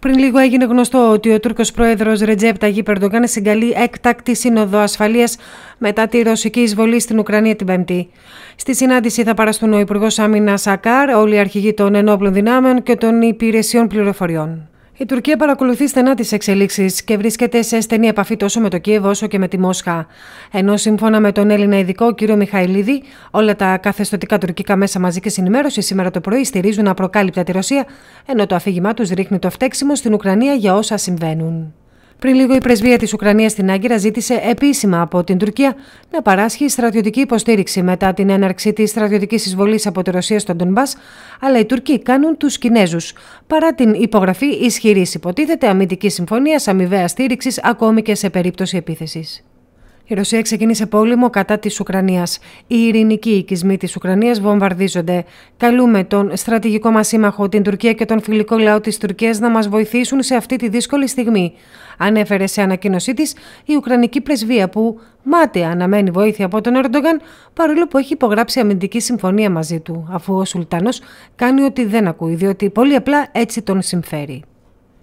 Πριν λίγο έγινε γνωστό ότι ο Τούρκος πρόεδρος Ρετζέπ Ταγί Περντογκάν συγκαλεί έκτακτη σύνοδο ασφαλείας μετά τη ρωσική εισβολή στην Ουκρανία την Πέμπτη. Στη συνάντηση θα παραστούν ο Υπουργός Άμυνας Σακάρ, όλοι οι αρχηγοί των ενόπλων δυνάμεων και των υπηρεσιών πληροφοριών. Η Τουρκία παρακολουθεί στενά τις εξελίξεις και βρίσκεται σε στενή επαφή τόσο με το Κίεβο όσο και με τη Μόσχα. Ενώ σύμφωνα με τον Έλληνα ειδικό κ. Μιχαηλίδη, όλα τα καθεστωτικά τουρκικά μέσα μαζικής ενημέρωσης σήμερα το πρωί στηρίζουν απροκάλυπτα τη Ρωσία, ενώ το αφήγημά τους ρίχνει το φταίξιμο στην Ουκρανία για όσα συμβαίνουν. Πριν λίγο, η πρεσβεία της Ουκρανίας στην Άγκυρα ζήτησε επίσημα από την Τουρκία να παράσχει στρατιωτική υποστήριξη μετά την έναρξη της στρατιωτικής εισβολής από τη Ρωσία στον Ντομπά, αλλά οι Τουρκοί κάνουν τους Κινέζους. Παρά την υπογραφή ισχυρής, υποτίθεται, αμυντικής συμφωνίας αμοιβαία στήριξης ακόμη και σε περίπτωση επίθεσης. Η Ρωσία ξεκίνησε πόλεμο κατά της Ουκρανίας. Οι ειρηνικοί οικισμοί της Ουκρανίας βομβαρδίζονται. Καλούμε τον στρατηγικό μας σύμμαχο, την Τουρκία και τον φιλικό λαό της Τουρκίας να μας βοηθήσουν σε αυτή τη δύσκολη στιγμή. Ανέφερε σε ανακοίνωσή της η Ουκρανική πρεσβεία που μάταια αναμένει βοήθεια από τον Ερντογάν, παρόλο που έχει υπογράψει αμυντική συμφωνία μαζί του, αφού ο Σουλτάνος κάνει ότι δεν ακούει, διότι πολύ απλά έτσι τον συμφέρει.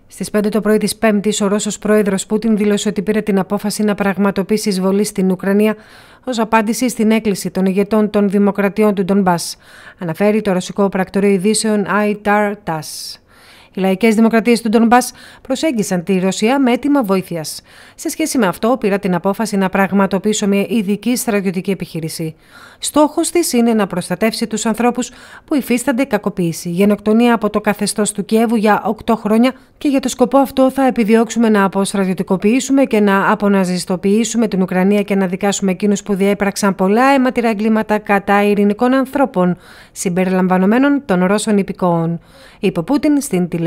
Στι 5 το πρωί της Πέμπτης, ο Ρώσος πρόεδρος Πούτιν δήλωσε ότι πήρε την απόφαση να πραγματοποιήσει εισβολή στην Ουκρανία ως απάντηση στην έκκληση των ηγετών των δημοκρατιών του Ντομπά. Αναφέρει το ρωσικό πρακτορείο ειδήσεων ITAR ITAR-TAS. Οι λαϊκές δημοκρατίες του Ντονμπάς προσέγγισαν τη Ρωσία με έτοιμα βοήθειας. Σε σχέση με αυτό, πήρα την απόφαση να πραγματοποιήσω μια ειδική στρατιωτική επιχείρηση. Στόχος της είναι να προστατεύσει τους ανθρώπους που υφίστανται κακοποίηση, γενοκτονία από το καθεστώς του Κιέβου για 8 χρόνια και για το σκοπό αυτό θα επιδιώξουμε να αποστρατιωτικοποιήσουμε και να αποναζιστοποιήσουμε την Ουκρανία και να δικάσουμε εκείνους που διέπραξαν πολλά αιματηρά εγκλήματα κατά ειρηνικών ανθρώπων, συμπεριλαμβανομένων των Ρώσων υπηκόων. Είπε Πούτιν στην τηλεόραση